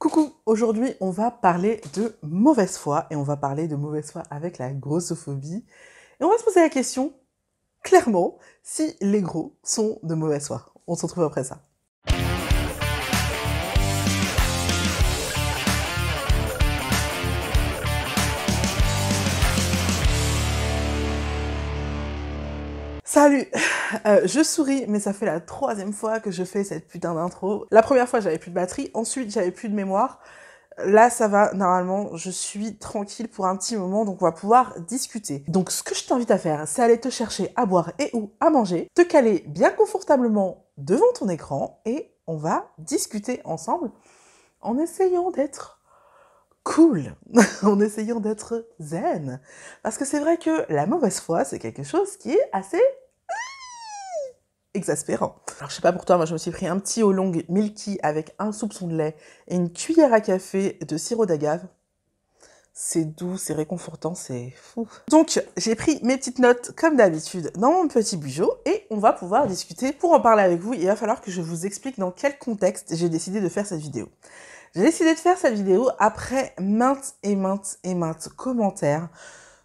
Coucou, aujourd'hui on va parler de mauvaise foi et on va parler de mauvaise foi avec la grossophobie. Et on va se poser la question, clairement, si les gros sont de mauvaise foi. On se retrouve après ça. Salut euh, Je souris, mais ça fait la troisième fois que je fais cette putain d'intro. La première fois, j'avais plus de batterie, ensuite, j'avais plus de mémoire. Là, ça va, normalement, je suis tranquille pour un petit moment, donc on va pouvoir discuter. Donc, ce que je t'invite à faire, c'est aller te chercher à boire et ou à manger, te caler bien confortablement devant ton écran et on va discuter ensemble en essayant d'être cool, en essayant d'être zen. Parce que c'est vrai que la mauvaise foi, c'est quelque chose qui est assez exaspérant. Alors je sais pas pour toi, moi je me suis pris un petit au long milky avec un soupçon de lait et une cuillère à café de sirop d'agave. C'est doux, c'est réconfortant, c'est fou. Donc j'ai pris mes petites notes comme d'habitude dans mon petit bijou et on va pouvoir discuter. Pour en parler avec vous, il va falloir que je vous explique dans quel contexte j'ai décidé de faire cette vidéo. J'ai décidé de faire cette vidéo après maintes et maintes et maintes commentaires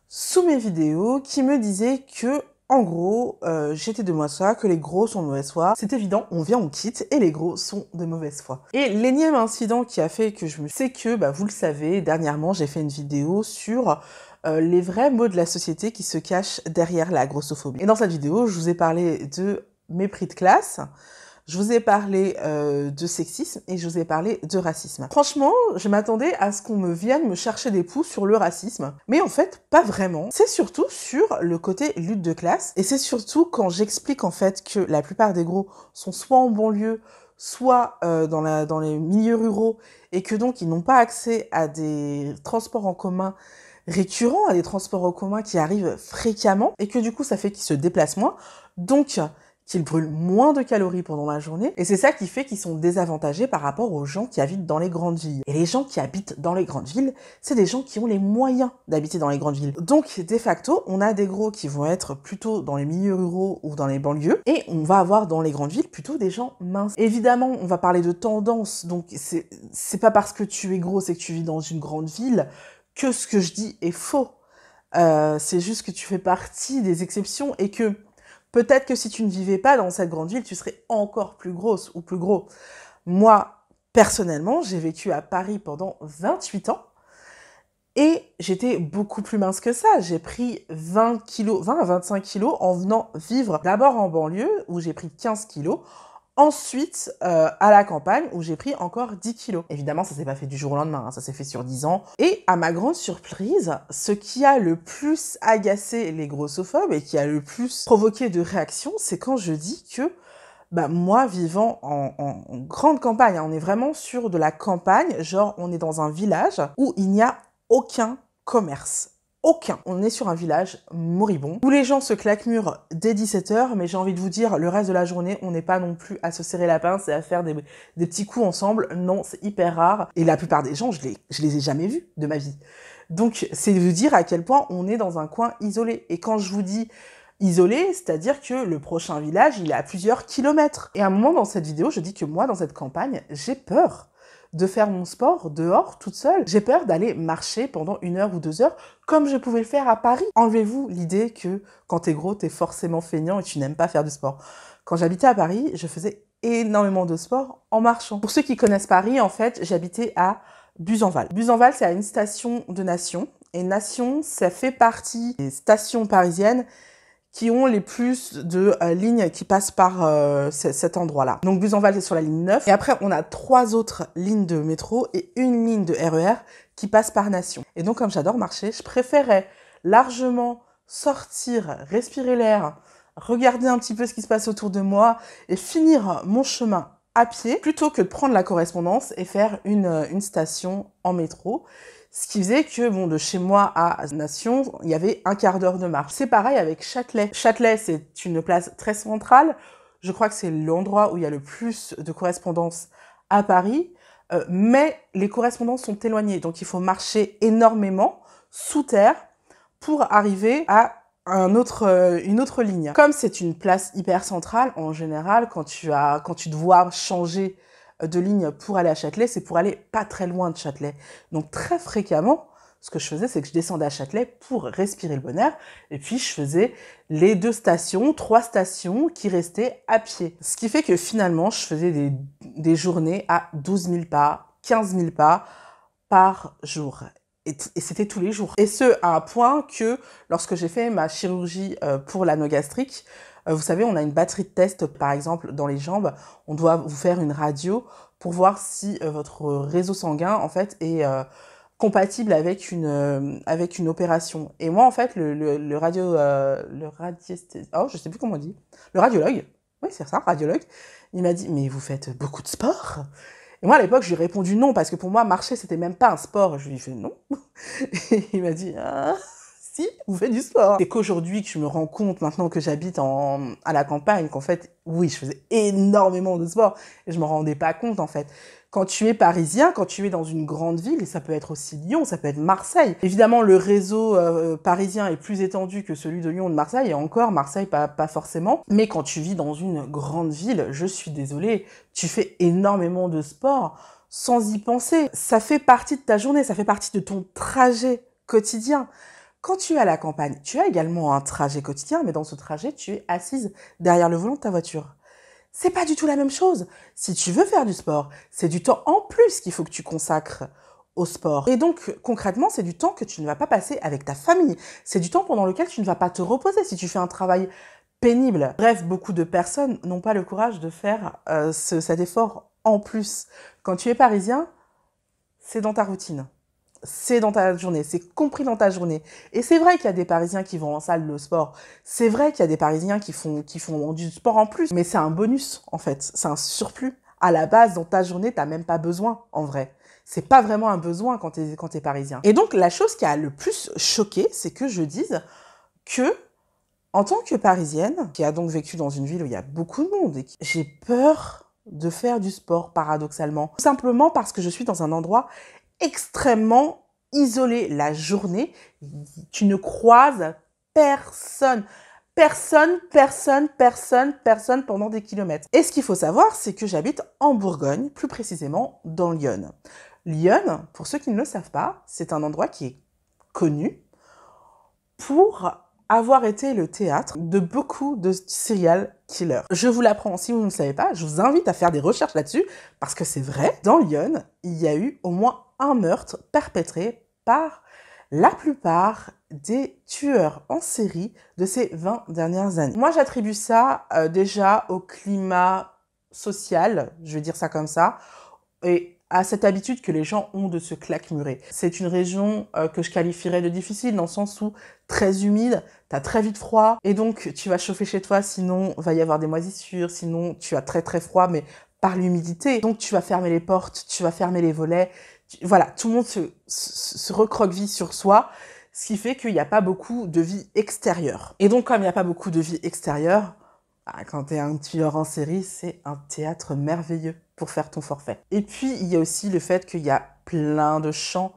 sous mes vidéos qui me disaient que en gros, euh, j'étais de mauvaise foi, que les gros sont de mauvaise foi. C'est évident, on vient, on quitte, et les gros sont de mauvaise foi. Et l'énième incident qui a fait que je me... C'est que, bah, vous le savez, dernièrement, j'ai fait une vidéo sur euh, les vrais mots de la société qui se cachent derrière la grossophobie. Et dans cette vidéo, je vous ai parlé de mépris de classe, je vous ai parlé euh, de sexisme et je vous ai parlé de racisme. Franchement, je m'attendais à ce qu'on me vienne me chercher des poux sur le racisme, mais en fait, pas vraiment. C'est surtout sur le côté lutte de classe et c'est surtout quand j'explique en fait que la plupart des gros sont soit en banlieue, soit euh, dans, la, dans les milieux ruraux et que donc ils n'ont pas accès à des transports en commun récurrents, à des transports en commun qui arrivent fréquemment et que du coup ça fait qu'ils se déplacent moins. Donc qu'ils brûlent moins de calories pendant la journée, et c'est ça qui fait qu'ils sont désavantagés par rapport aux gens qui habitent dans les grandes villes. Et les gens qui habitent dans les grandes villes, c'est des gens qui ont les moyens d'habiter dans les grandes villes. Donc, de facto, on a des gros qui vont être plutôt dans les milieux ruraux ou dans les banlieues, et on va avoir dans les grandes villes plutôt des gens minces. Évidemment, on va parler de tendance, donc c'est pas parce que tu es gros, c'est que tu vis dans une grande ville, que ce que je dis est faux. Euh, c'est juste que tu fais partie des exceptions et que Peut-être que si tu ne vivais pas dans cette grande ville, tu serais encore plus grosse ou plus gros. Moi, personnellement, j'ai vécu à Paris pendant 28 ans et j'étais beaucoup plus mince que ça. J'ai pris 20 kilos, 20 à 25 kilos en venant vivre d'abord en banlieue où j'ai pris 15 kilos ensuite euh, à la campagne où j'ai pris encore 10 kilos. Évidemment, ça s'est pas fait du jour au lendemain, hein, ça s'est fait sur 10 ans. Et à ma grande surprise, ce qui a le plus agacé les grossophobes et qui a le plus provoqué de réactions, c'est quand je dis que bah, moi, vivant en, grande campagne, hein, on est vraiment sur de la campagne, genre on est dans un village où il n'y a aucun commerce aucun. On est sur un village moribond où les gens se claquent-mur dès 17h, mais j'ai envie de vous dire, le reste de la journée, on n'est pas non plus à se serrer la pince et à faire des, petits coups ensemble. Non, c'est hyper rare. Et la plupart des gens, je les, je les ai jamais vus de ma vie. Donc, c'est de vous dire à quel point on est dans un coin isolé. Et quand je vous dis isolé, c'est-à-dire que le prochain village, il est à plusieurs kilomètres. Et à un moment dans cette vidéo, je dis que moi, dans cette campagne, j'ai peur de faire mon sport dehors toute seule. J'ai peur d'aller marcher pendant une heure ou deux heures comme je pouvais le faire à Paris. Enlevez-vous l'idée que quand t'es gros, t'es forcément feignant et tu n'aimes pas faire de sport. Quand j'habitais à Paris, je faisais énormément de sport en marchant. Pour ceux qui connaissent Paris, en fait, j'habitais à Buzenval. Buzenval, c'est à une station de Nation. Et Nation, ça fait partie des stations parisiennes qui ont les plus de euh, lignes qui passent par euh, cet endroit-là. Donc Busanval c'est sur la ligne 9. Et après, on a trois autres lignes de métro et une ligne de RER e qui passe par Nation. Et donc, comme j'adore marcher, je préférais largement sortir, respirer l'air, regarder un petit peu ce qui se passe autour de moi et finir mon chemin à pied plutôt que de prendre la correspondance et faire une, euh, une station en métro. Ce qui faisait que, bon, de chez moi à Nation, il y avait un quart d'heure de marche. C'est pareil avec Châtelet. Châtelet, c'est une place très centrale. Je crois que c'est l'endroit où il y a le plus de correspondances à Paris. Euh, mais les correspondances sont éloignées. Donc, il faut marcher énormément sous terre pour arriver à un autre, euh, une autre ligne. Comme c'est une place hyper centrale, en général, quand tu as, quand tu dois changer de ligne pour aller à Châtelet, c'est pour aller pas très loin de Châtelet. Donc très fréquemment, ce que je faisais, c'est que je descendais à Châtelet pour respirer le air et puis je faisais les deux stations, trois stations qui restaient à pied. Ce qui fait que finalement, je faisais des, journées à 12 000 pas, 15 000 pas par jour. Et, et c'était tous les jours. Et ce, à un point que lorsque j'ai fait ma chirurgie euh, pour l'anogastrique, euh, vous savez, on a une batterie de test, par exemple, dans les jambes. On doit vous faire une radio pour voir si euh, votre réseau sanguin, en fait, est euh, compatible avec une, avec une opération. Et moi, en fait, le, le, radio... le Oh, je sais plus comment on dit. Le radiologue, oui, c'est ça, radiologue, il m'a dit « Mais vous faites beaucoup de sport ?» Et moi, à l'époque, j'ai répondu non, parce que pour moi, marcher, c'était même pas un sport. Je lui ai fait non. Et il m'a dit hein? si vous faites du sport. C'est qu'aujourd'hui que je me rends compte, maintenant que j'habite en, à la campagne, qu'en fait, oui, je faisais énormément de sport et je m'en rendais pas compte, en fait. Quand tu es parisien, quand tu es dans une grande ville, et ça peut être aussi Lyon, ça peut être Marseille. Évidemment, le réseau euh, parisien est plus étendu que celui de Lyon ou de Marseille, et encore, Marseille, pas, pas forcément. Mais quand tu vis dans une grande ville, je suis désolée, tu fais énormément de sport sans y penser. Ça fait partie de ta journée, ça fait partie de ton trajet quotidien. Quand tu es à la campagne, tu as également un trajet quotidien, mais dans ce trajet, tu es assise derrière le volant de ta voiture. C'est pas du tout la même chose. Si tu veux faire du sport, c'est du temps en plus qu'il faut que tu consacres au sport. Et donc, concrètement, c'est du temps que tu ne vas pas passer avec ta famille. C'est du temps pendant lequel tu ne vas pas te reposer si tu fais un travail pénible. Bref, beaucoup de personnes n'ont pas le courage de faire euh, cet effort en plus. Quand tu es parisien, c'est dans ta routine c'est dans ta journée, c'est compris dans ta journée. Et c'est vrai qu'il y a des Parisiens qui vont en salle de sport. C'est vrai qu'il y a des Parisiens qui font, qui font du sport en plus. Mais c'est un bonus, en fait. C'est un surplus. À la base, dans ta journée, t'as même pas besoin, en vrai. C'est pas vraiment un besoin quand tu quand es parisien. Et donc, la chose qui a le plus choqué, c'est que je dise que, en tant que parisienne, qui a donc vécu dans une ville où il y a beaucoup de monde, j'ai peur de faire du sport paradoxalement. Tout simplement parce que je suis dans un endroit extrêmement isolé la journée. Tu ne croises personne. Personne, personne, personne, personne pendant des kilomètres. Et ce qu'il faut savoir, c'est que j'habite en Bourgogne, plus précisément dans Lyon. Lyon, pour ceux qui ne le savent pas, c'est un endroit qui est connu pour avoir été le théâtre de beaucoup de serial killers. Je vous l'apprends si vous ne le savez pas, je vous invite à faire des recherches là-dessus, parce que c'est vrai, dans Lyon, il y a eu au moins un meurtre perpétré par la plupart des tueurs en série de ces 20 dernières années. Moi, j'attribue ça euh, déjà au climat social, je vais dire ça comme ça, et à cette habitude que les gens ont de se claquemurer. C'est une région euh, que je qualifierais de difficile dans le sens où très humide, t'as très vite froid et donc tu vas chauffer chez toi sinon va y avoir des moisissures, sinon tu as très très froid mais par l'humidité. Donc tu vas fermer les portes, tu vas fermer les volets, voilà, tout le monde se, recroque se sur soi ce qui fait qu'il n'y a pas beaucoup de vie extérieure. Et donc comme il n'y a pas beaucoup de vie extérieure, quand ah, quand t'es un tueur en série, c'est un théâtre merveilleux pour faire ton forfait. Et puis, il y a aussi le fait qu'il y a plein de champs,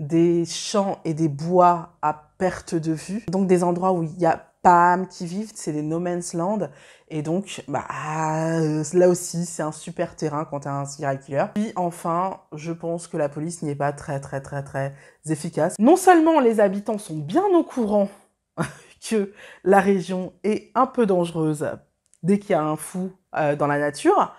des champs et des bois à perte de vue. Donc, des endroits où il y a pas qui vivent, c'est des no man's land. Et donc, bah, euh, là aussi, c'est un super terrain quand t'es un serial killer. Puis enfin, je pense que la police n'y est pas très, très, très, très efficace. Non seulement les habitants sont bien au courant que la région est un peu dangereuse dès qu'il y a un fou euh, dans la nature.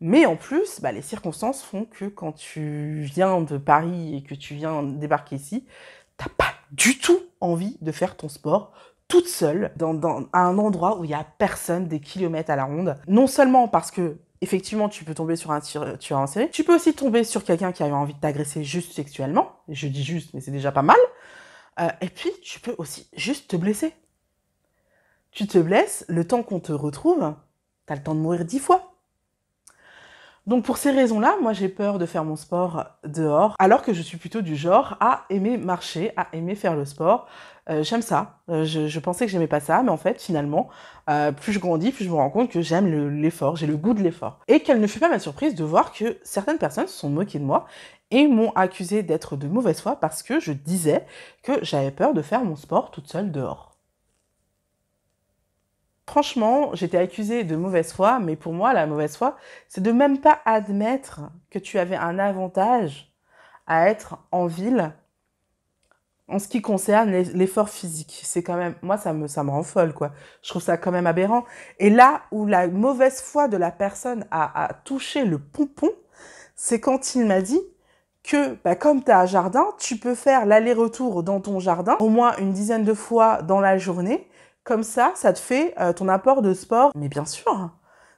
Mais en plus, bah, les circonstances font que quand tu viens de Paris et que tu viens débarquer ici, t'as pas du tout envie de faire ton sport toute seule dans, un endroit où il y a personne des kilomètres à la ronde. Non seulement parce que effectivement, tu peux tomber sur un tueur en série. Tu peux aussi tomber sur quelqu'un qui a envie de t'agresser juste sexuellement. Je dis juste, mais c'est déjà pas mal. Euh, et puis, tu peux aussi juste te blesser. Tu te blesses, le temps qu'on te retrouve, t'as le temps de mourir dix fois. Donc pour ces raisons-là, moi j'ai peur de faire mon sport dehors, alors que je suis plutôt du genre à aimer marcher, à aimer faire le sport. Euh, j'aime ça. Euh, je, pensais que j'aimais pas ça, mais en fait finalement, euh, plus je grandis, plus je me rends compte que j'aime l'effort, j'ai le goût de l'effort. Et quelle ne fut pas ma surprise de voir que certaines personnes se sont moquées de moi et m'ont accusé d'être de mauvaise foi parce que je disais que j'avais peur de faire mon sport toute seule dehors. Franchement, j'étais accusée de mauvaise foi, mais pour moi, la mauvaise foi, c'est de même pas admettre que tu avais un avantage à être en ville en ce qui concerne l'effort physique. C'est quand même, moi, ça me, ça me rend folle, quoi. Je trouve ça quand même aberrant. Et là où la mauvaise foi de la personne a, touché le pompon, c'est quand il m'a dit que, bah, comme tu as un jardin, tu peux faire l'aller-retour dans ton jardin au moins une dizaine de fois dans la journée comme ça, ça te fait euh, ton apport de sport. Mais bien sûr,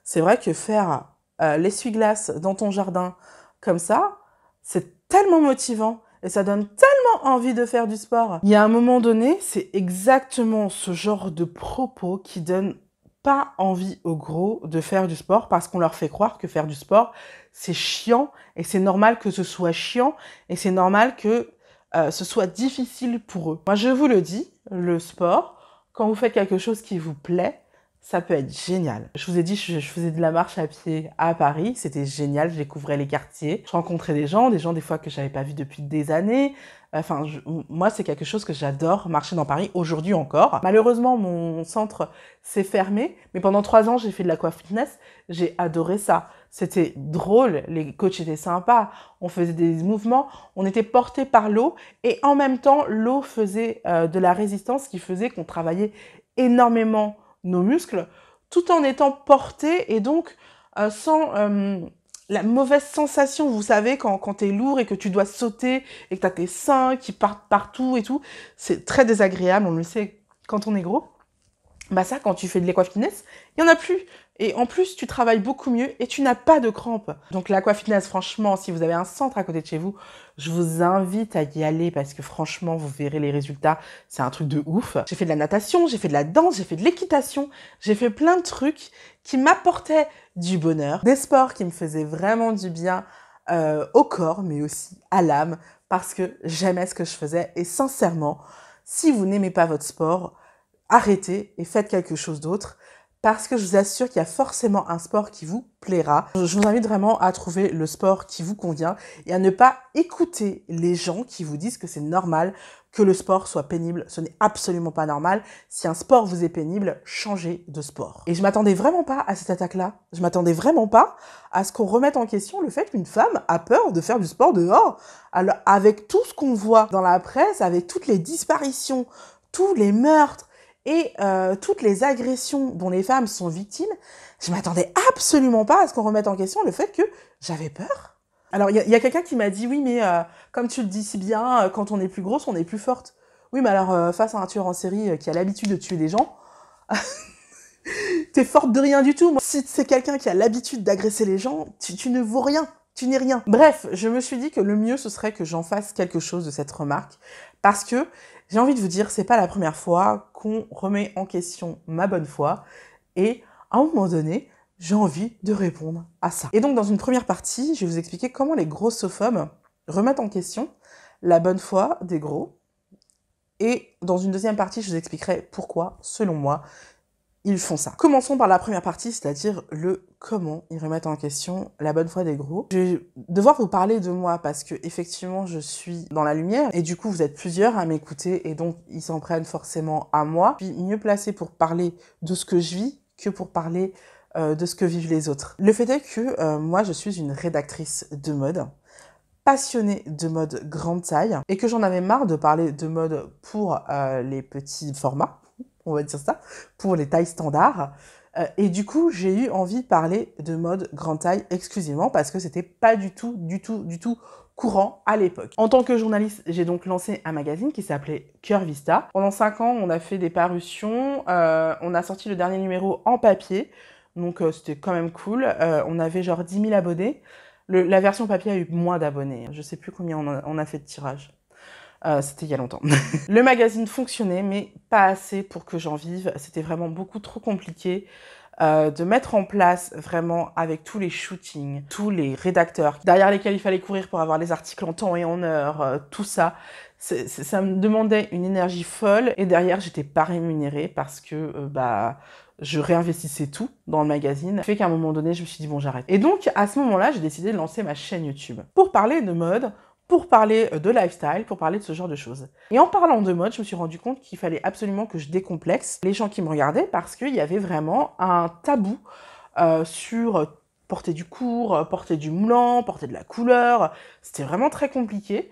c'est vrai que faire euh, l'essuie-glace dans ton jardin comme ça, c'est tellement motivant et ça donne tellement envie de faire du sport. Il y a un moment donné, c'est exactement ce genre de propos qui donne pas envie aux gros de faire du sport parce qu'on leur fait croire que faire du sport, c'est chiant et c'est normal que ce soit chiant et c'est normal que euh, ce soit difficile pour eux. Moi, je vous le dis, le sport, quand vous faites quelque chose qui vous plaît, ça peut être génial. Je vous ai dit, je, faisais de la marche à pied à Paris, c'était génial, je découvrais les quartiers, je rencontrais des gens, des gens des fois que j'avais pas vu depuis des années. Enfin, moi, c'est quelque chose que j'adore, marcher dans Paris, aujourd'hui encore. Malheureusement, mon centre s'est fermé, mais pendant trois ans, j'ai fait de la fitness. j'ai adoré ça. C'était drôle, les coachs étaient sympas, on faisait des mouvements, on était porté par l'eau, et en même temps, l'eau faisait euh, de la résistance qui faisait qu'on travaillait énormément nos muscles, tout en étant portés et donc euh, sans euh, la mauvaise sensation, vous savez, quand, quand tu lourd et que tu dois sauter et que t'as tes seins qui partent partout et tout, c'est très désagréable, on le sait quand on est gros. Bah ça, quand tu fais de l'équafitness, il n'y en a plus. Et en plus, tu travailles beaucoup mieux et tu n'as pas de crampes. Donc l'aquafitness, franchement, si vous avez un centre à côté de chez vous, je vous invite à y aller parce que franchement, vous verrez les résultats. C'est un truc de ouf. J'ai fait de la natation, j'ai fait de la danse, j'ai fait de l'équitation, j'ai fait plein de trucs qui m'apportaient du bonheur, des sports qui me faisaient vraiment du bien euh, au corps, mais aussi à l'âme, parce que j'aimais ce que je faisais. Et sincèrement, si vous n'aimez pas votre sport, arrêtez et faites quelque chose d'autre parce que je vous assure qu'il y a forcément un sport qui vous plaira. Je vous invite vraiment à trouver le sport qui vous convient et à ne pas écouter les gens qui vous disent que c'est normal que le sport soit pénible. Ce n'est absolument pas normal. Si un sport vous est pénible, changez de sport. Et je m'attendais vraiment pas à cette attaque-là. Je m'attendais vraiment pas à ce qu'on remette en question le fait qu'une femme a peur de faire du sport dehors. Alors, avec tout ce qu'on voit dans la presse, avec toutes les disparitions, tous les meurtres, et euh, toutes les agressions dont les femmes sont victimes, je m'attendais absolument pas à ce qu'on remette en question le fait que j'avais peur. Alors il y a, quelqu'un qui m'a dit oui mais euh, comme tu le dis si bien, euh, quand on est plus grosse on est plus forte. Oui mais alors face à un tueur en série qui a l'habitude de tuer des gens, t'es forte de rien du tout. Moi. Si c'est quelqu'un qui a l'habitude d'agresser les gens, tu, tu ne vaux rien. Tu n'es rien. Bref, je me suis dit que le mieux ce serait que j'en fasse quelque chose de cette remarque parce que j'ai envie de vous dire c'est pas la première fois remet en question ma bonne foi. Et à un moment donné, j'ai envie de répondre à ça. Et donc dans une première partie, je vais vous expliquer comment les grossophobes remettent en question la bonne foi des gros. Et dans une deuxième partie, je vous expliquerai pourquoi, selon moi, ils font ça. Commençons par la première partie, c'est-à-dire le comment ils remettent en question la bonne foi des gros. Je vais devoir vous parler de moi parce que effectivement je suis dans la lumière et du coup vous êtes plusieurs à m'écouter et donc ils s'en prennent forcément à moi. Je suis mieux placé pour parler de ce que je vis que pour parler euh, de ce que vivent les autres. Le fait est que euh, moi je suis une rédactrice de mode passionnée de mode grande taille et que j'en avais marre de parler de mode pour euh, les petits formats on va dire ça, pour les tailles standards. Euh, et du coup, j'ai eu envie de parler de mode grande taille exclusivement parce que c'était pas du tout, du tout, du tout courant à l'époque. En tant que journaliste, j'ai donc lancé un magazine qui s'appelait Cœur Vista. Pendant 5 ans, on a fait des parutions, euh, on a sorti le dernier numéro en papier, donc euh, c'était quand même cool. on avait genre 10 000 abonnés. la version papier a eu moins d'abonnés. Je sais plus combien on a fait de tirages. Euh, c'était il y a longtemps. le magazine fonctionnait, mais pas assez pour que j'en vive. C'était vraiment beaucoup trop compliqué. Euh, de mettre en place vraiment avec tous les shootings, tous les rédacteurs derrière lesquels il fallait courir pour avoir les articles en temps et en heure, euh, tout ça, ça me demandait une énergie folle et derrière j'étais pas rémunérée parce que bah je réinvestissais tout dans le magazine, fait qu'à un moment donné je me suis dit bon j'arrête. Et donc à ce moment-là j'ai décidé de lancer ma chaîne YouTube pour parler de mode pour parler euh, de lifestyle, pour parler de ce genre de choses. Et en parlant de mode, je me suis rendu compte qu'il fallait absolument que je décomplexe les gens qui me regardaient parce qu'il y avait vraiment un tabou euh, sur euh, porter du court, porter du moulant, porter de la couleur. C'était vraiment très compliqué.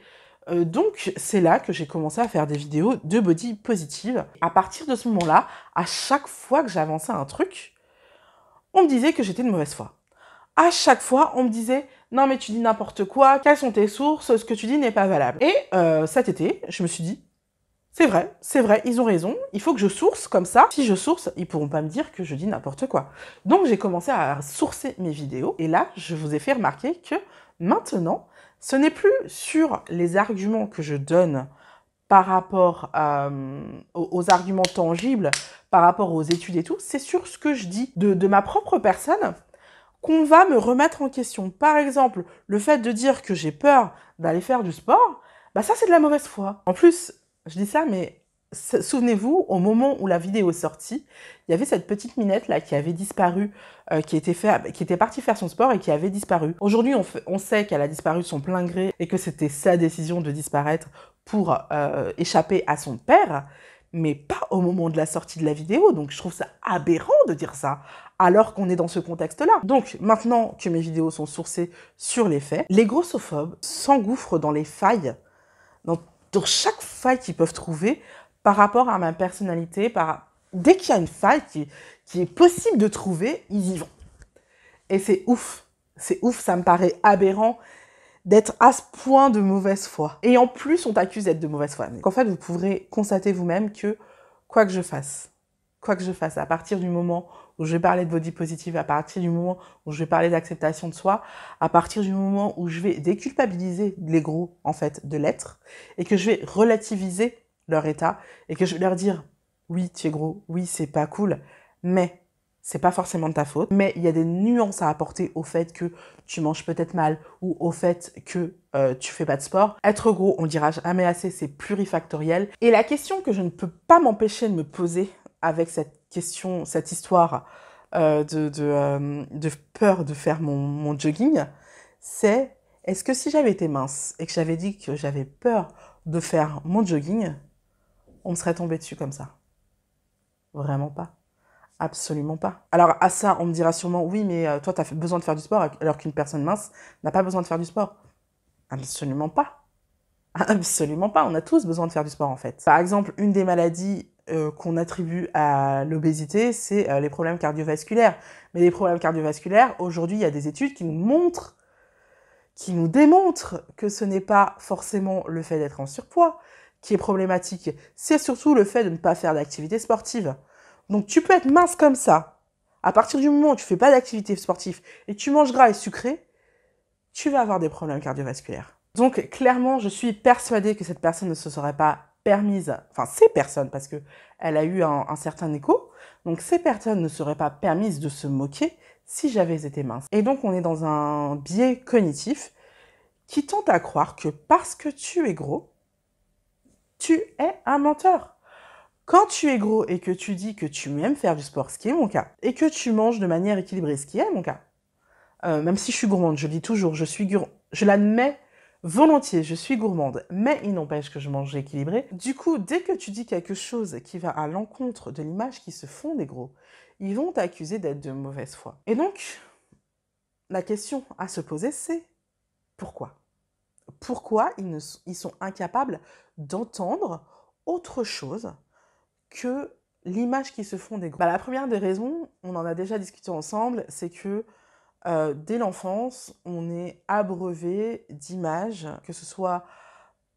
donc c'est là que j'ai commencé à faire des vidéos de body positive. À partir de ce moment-là, à chaque fois que j'avançais un truc, on me disait que j'étais de mauvaise foi à chaque fois, on me disait non mais tu dis n'importe quoi, quelles sont tes sources, ce que tu dis n'est pas valable. Et euh, cet été, je me suis dit, c'est vrai, c'est vrai, ils ont raison, il faut que je source comme ça. Si je source, ils pourront pas me dire que je dis n'importe quoi. Donc j'ai commencé à sourcer mes vidéos et là, je vous ai fait remarquer que maintenant, ce n'est plus sur les arguments que je donne par rapport euh, aux, arguments tangibles, par rapport aux études et tout, c'est sur ce que je dis de, de ma propre personne qu'on va me remettre en question. Par exemple, le fait de dire que j'ai peur d'aller faire du sport, bah ça c'est de la mauvaise foi. En plus, je dis ça, mais souvenez-vous, au moment où la vidéo est sortie, il y avait cette petite minette là qui avait disparu, euh, qui, était qui était partie faire son sport et qui avait disparu. Aujourd'hui, on, sait qu'elle a disparu de son plein gré et que c'était sa décision de disparaître pour euh, échapper à son père mais pas au moment de la sortie de la vidéo. Donc je trouve ça aberrant de dire ça, alors qu'on est dans ce contexte-là. Donc maintenant que mes vidéos sont sourcées sur les faits, les grossophobes s'engouffrent dans les failles, dans, chaque faille qu'ils peuvent trouver par rapport à ma personnalité. Dès qu'il y a une faille qui est possible de trouver, ils y vont. Et c'est ouf. C'est ouf, ça me paraît aberrant d'être à ce point de mauvaise foi. Et en plus, on t'accuse d'être de mauvaise foi. Donc en fait, vous pourrez constater vous-même que quoi que je fasse, quoi que je fasse, à partir du moment où je vais parler de body positive, à partir du moment où je vais parler d'acceptation de soi, à partir du moment où je vais déculpabiliser les gros, en fait, de l'être, et que je vais relativiser leur état, et que je vais leur dire, oui, tu es gros, oui, c'est pas cool, mais c'est pas forcément de ta faute, mais il y a des nuances à apporter au fait que tu manges peut-être mal ou au fait que euh, tu fais pas de sport. Être gros, on dira jamais assez, c'est plurifactoriel. Et la question que je ne peux pas m'empêcher de me poser avec cette question, cette histoire euh, euh, de, peur de faire mon, mon jogging, c'est est-ce que si j'avais été mince et que j'avais dit que j'avais peur de faire mon jogging, on me serait tombé dessus comme ça Vraiment pas. Absolument pas. Alors à ça, on me dira sûrement, oui, mais euh, toi, tu as besoin de faire du sport alors qu'une personne mince n'a pas besoin de faire du sport. Absolument pas. Absolument pas. On a tous besoin de faire du sport en fait. Par exemple, une des maladies euh, qu'on attribue à l'obésité, c'est euh, les problèmes cardiovasculaires. Mais les problèmes cardiovasculaires, aujourd'hui, il y a des études qui nous montrent, qui nous démontrent que ce n'est pas forcément le fait d'être en surpoids qui est problématique, c'est surtout le fait de ne pas faire d'activité sportive. Donc tu peux être mince comme ça. À partir du moment où tu fais pas d'activité sportive et tu manges gras et sucré, tu vas avoir des problèmes cardiovasculaires. Donc clairement, je suis persuadée que cette personne ne se serait pas permise, enfin ces personnes, parce que elle a eu un, un certain écho, donc ces personnes ne seraient pas permises de se moquer si j'avais été mince. Et donc on est dans un biais cognitif qui tente à croire que parce que tu es gros, tu es un menteur. Quand tu es gros et que tu dis que tu aimes faire du sport, ce qui est mon cas, et que tu manges de manière équilibrée, ce qui est mon cas, euh, même si je suis gourmande, je dis toujours, je suis gourmande, je l'admets volontiers, je suis gourmande, mais il n'empêche que je mange équilibré. Du coup, dès que tu dis quelque chose qui va à l'encontre de l'image qui se font des gros, ils vont t'accuser d'être de mauvaise foi. Et donc, la question à se poser, c'est pourquoi Pourquoi ils sont incapables d'entendre autre chose que l'image qui se font des groupes. Bah, la première des raisons, on en a déjà discuté ensemble, c'est que euh, dès l'enfance, on est abreuvé d'images, que ce soit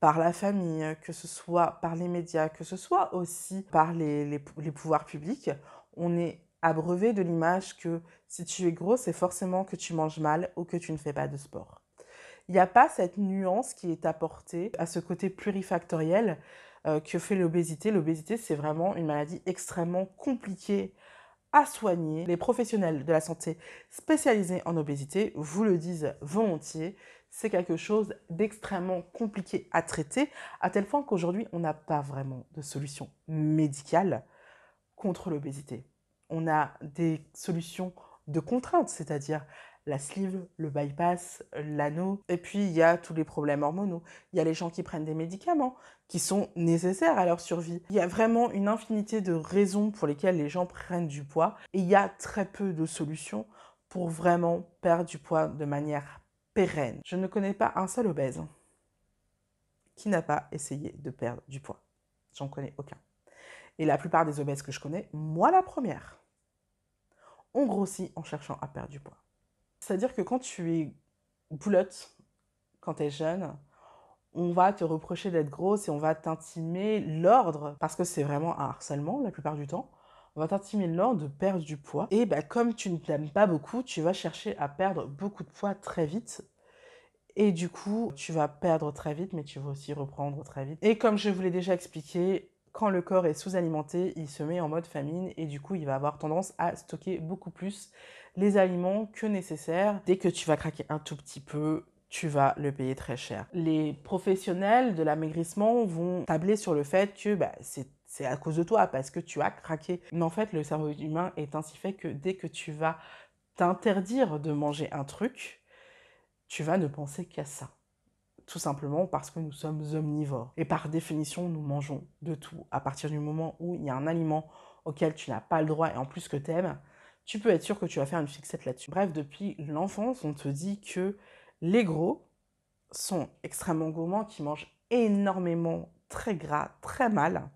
par la famille, que ce soit par les médias, que ce soit aussi par les, les pouvoirs publics. On est abreuvé de l'image que si tu es gros, c'est forcément que tu manges mal ou que tu ne fais pas de sport. Il n'y a pas cette nuance qui est apportée à ce côté plurifactoriel euh, que fait l'obésité. L'obésité, c'est vraiment une maladie extrêmement compliquée à soigner. Les professionnels de la santé spécialisés en obésité vous le disent volontiers. C'est quelque chose d'extrêmement compliqué à traiter, à tel point qu'aujourd'hui, on n'a pas vraiment de solution médicale contre l'obésité. On a des solutions de contrainte, c'est-à-dire la sleeve, le bypass, l'anneau. Et puis il y a tous les problèmes hormonaux. Il y a les gens qui prennent des médicaments qui sont nécessaires à leur survie. Il y a vraiment une infinité de raisons pour lesquelles les gens prennent du poids et il y a très peu de solutions pour vraiment perdre du poids de manière pérenne. Je ne connais pas un seul obèse qui n'a pas essayé de perdre du poids. J'en connais aucun. Et la plupart des obèses que je connais, moi la première, ont grossit en cherchant à perdre du poids. C'est-à-dire que quand tu es boulotte, quand tu es jeune, on va te reprocher d'être grosse et on va t'intimer l'ordre, parce que c'est vraiment un harcèlement la plupart du temps, on va t'intimer l'ordre de perdre du poids. Et bah, comme tu ne t'aimes pas beaucoup, tu vas chercher à perdre beaucoup de poids très vite. Et du coup, tu vas perdre très vite, mais tu vas aussi reprendre très vite. Et comme je vous l'ai déjà expliqué, quand le corps est sous-alimenté, il se met en mode famine et du coup, il va avoir tendance à stocker beaucoup plus les aliments que nécessaire, Dès que tu vas craquer un tout petit peu, tu vas le payer très cher. Les professionnels de l'amaigrissement vont tabler sur le fait que bah, c'est à cause de toi parce que tu as craqué. Mais en fait, le cerveau humain est ainsi fait que dès que tu vas t'interdire de manger un truc, tu vas ne penser qu'à ça. Tout simplement parce que nous sommes omnivores. Et par définition, nous mangeons de tout. À partir du moment où il y a un aliment auquel tu n'as pas le droit et en plus que tu aimes, tu peux être sûr que tu vas faire une fixette là-dessus. Bref, depuis l'enfance, on te dit que les gros sont extrêmement gourmands, qui mangent énormément, très gras, très mal,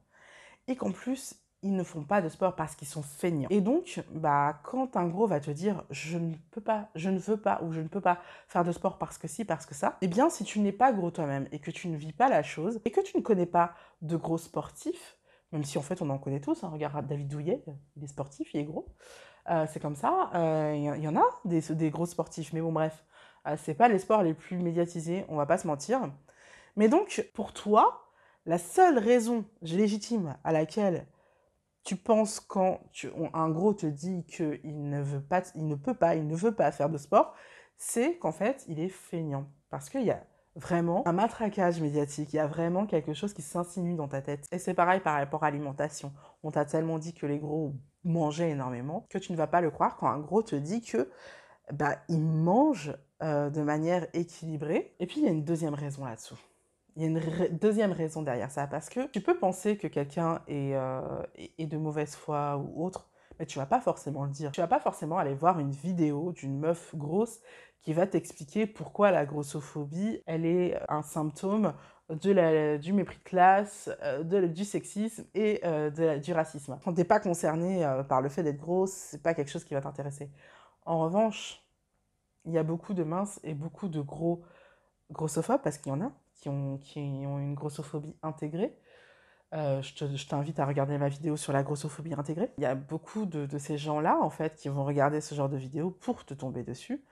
et qu'en plus, ils ne font pas de sport parce qu'ils sont feignants. Et donc, bah, quand un gros va te dire je ne peux pas, je ne veux pas ou je ne peux pas faire de sport parce que si, parce que ça, eh bien, si tu n'es pas gros toi-même et que tu ne vis pas la chose et que tu ne connais pas de gros sportifs, même si en fait on en connaît tous, hein, regarde David Douillet, il est sportif, il est gros, euh, c'est comme ça. Il euh, y, en a des, gros sportifs, mais bon, bref, euh, c'est pas les sports les plus médiatisés, on va pas se mentir. Mais donc, pour toi, la seule raison légitime à laquelle tu penses quand un gros te dit qu'il ne veut pas, il ne peut pas, il ne veut pas faire de sport, c'est qu'en fait, il est feignant. Parce qu'il y a vraiment un matraquage médiatique, il y a vraiment quelque chose qui s'insinue dans ta tête. Et c'est pareil par rapport à l'alimentation. On t'a tellement dit que les gros manger énormément, que tu ne vas pas le croire quand un gros te dit que bah, il mange euh, de manière équilibrée. Et puis il y a une deuxième raison là-dessous. Il y a une deuxième raison derrière ça, parce que tu peux penser que quelqu'un euh, est, de mauvaise foi ou autre, mais tu vas pas forcément le dire. Tu vas pas forcément aller voir une vidéo d'une meuf grosse qui va t'expliquer pourquoi la grossophobie, elle est un symptôme du mépris de classe, euh, du sexisme et euh, du racisme. Quand t'es pas concerné euh, par le fait d'être grosse, c'est pas quelque chose qui va t'intéresser. En revanche, il y a beaucoup de minces et beaucoup de gros grossophobes, parce qu'il y en a, qui ont, une grossophobie intégrée. je t'invite à regarder ma vidéo sur la grossophobie intégrée. Il y a beaucoup de, de ces gens-là, en fait, qui vont regarder ce genre de vidéo pour te tomber dessus.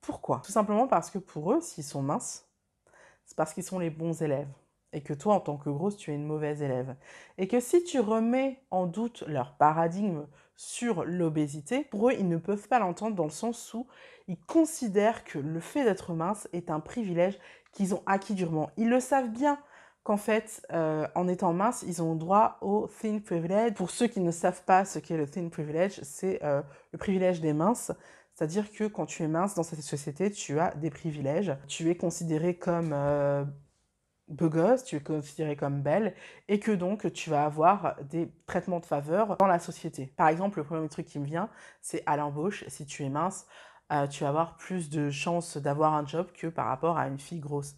Pourquoi Tout simplement parce que pour eux, s'ils sont minces, parce qu'ils sont les bons élèves. Et que toi, en tant que grosse, tu es une mauvaise élève. Et que si tu remets en doute leur paradigme sur l'obésité, pour eux, ils ne peuvent pas l'entendre dans le sens où ils considèrent que le fait d'être mince est un privilège qu'ils ont acquis durement. Ils le savent bien qu'en fait, euh, en étant mince, ils ont droit au thin privilege. Pour ceux qui ne savent pas ce qu'est le thin privilege, c'est euh, le privilège des minces. C'est-à-dire que quand tu es mince dans cette société, tu as des privilèges, tu es considéré comme euh, beau gosse, tu es considéré comme belle, et que donc tu vas avoir des traitements de faveur dans la société. Par exemple, le premier truc qui me vient, c'est à l'embauche, si tu es mince, euh, tu vas avoir plus de chances d'avoir un job que par rapport à une fille grosse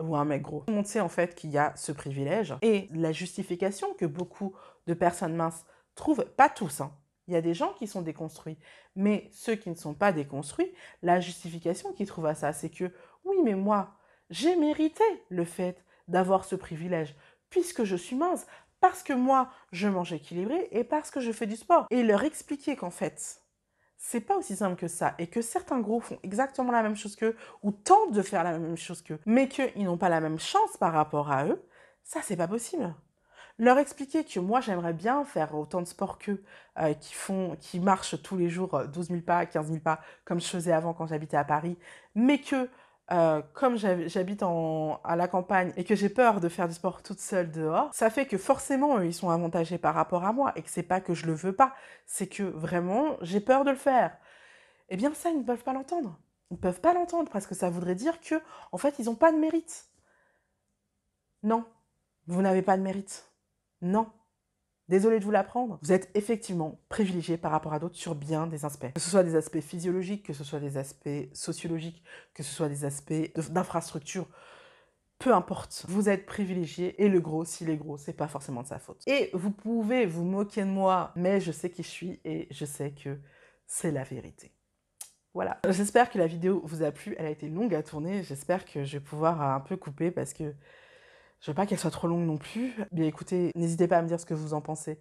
ou un mec gros. monde sait en fait qu'il y a ce privilège, et la justification que beaucoup de personnes minces trouvent, pas tous, hein, il y a des gens qui sont déconstruits. Mais ceux qui ne sont pas déconstruits, la justification qu'ils trouvent à ça, c'est que oui, mais moi, j'ai mérité le fait d'avoir ce privilège, puisque je suis mince, parce que moi, je mange équilibré et parce que je fais du sport. Et leur expliquer qu'en fait, c'est pas aussi simple que ça et que certains groupes font exactement la même chose qu'eux ou tentent de faire la même chose qu'eux, mais qu'ils n'ont pas la même chance par rapport à eux, ça c'est pas possible leur expliquer que moi j'aimerais bien faire autant de sport qu'eux, euh, qui, font, qui marchent tous les jours 12 euh, 000 pas, 15 000 pas, comme je faisais avant quand j'habitais à Paris, mais que euh, comme j'habite à la campagne et que j'ai peur de faire du sport toute seule dehors, ça fait que forcément ils sont avantagés par rapport à moi et que c'est pas que je le veux pas, c'est que vraiment j'ai peur de le faire. Eh bien ça, ils ne peuvent pas l'entendre. Ils ne peuvent pas l'entendre parce que ça voudrait dire que en fait ils n'ont pas de mérite. Non, vous n'avez pas de mérite. Non. Désolé de vous l'apprendre, vous êtes effectivement privilégié par rapport à d'autres sur bien des aspects. Que ce soit des aspects physiologiques, que ce soit des aspects sociologiques, que ce soit des aspects d'infrastructure, peu importe, vous êtes privilégié et le gros, s'il est gros, c'est pas forcément de sa faute. Et vous pouvez vous moquer de moi, mais je sais qui je suis et je sais que c'est la vérité. Voilà. J'espère que la vidéo vous a plu. Elle a été longue à tourner. J'espère que je vais pouvoir un peu couper parce que je veux pas qu'elle soit trop longue non plus. Bien écoutez, n'hésitez pas à me dire ce que vous en pensez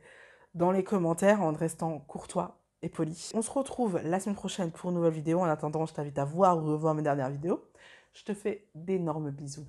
dans les commentaires en restant courtois et poli. On se retrouve la semaine prochaine pour une nouvelle vidéo. En attendant, je t'invite à voir ou revoir mes dernières vidéos. Je te fais d'énormes bisous.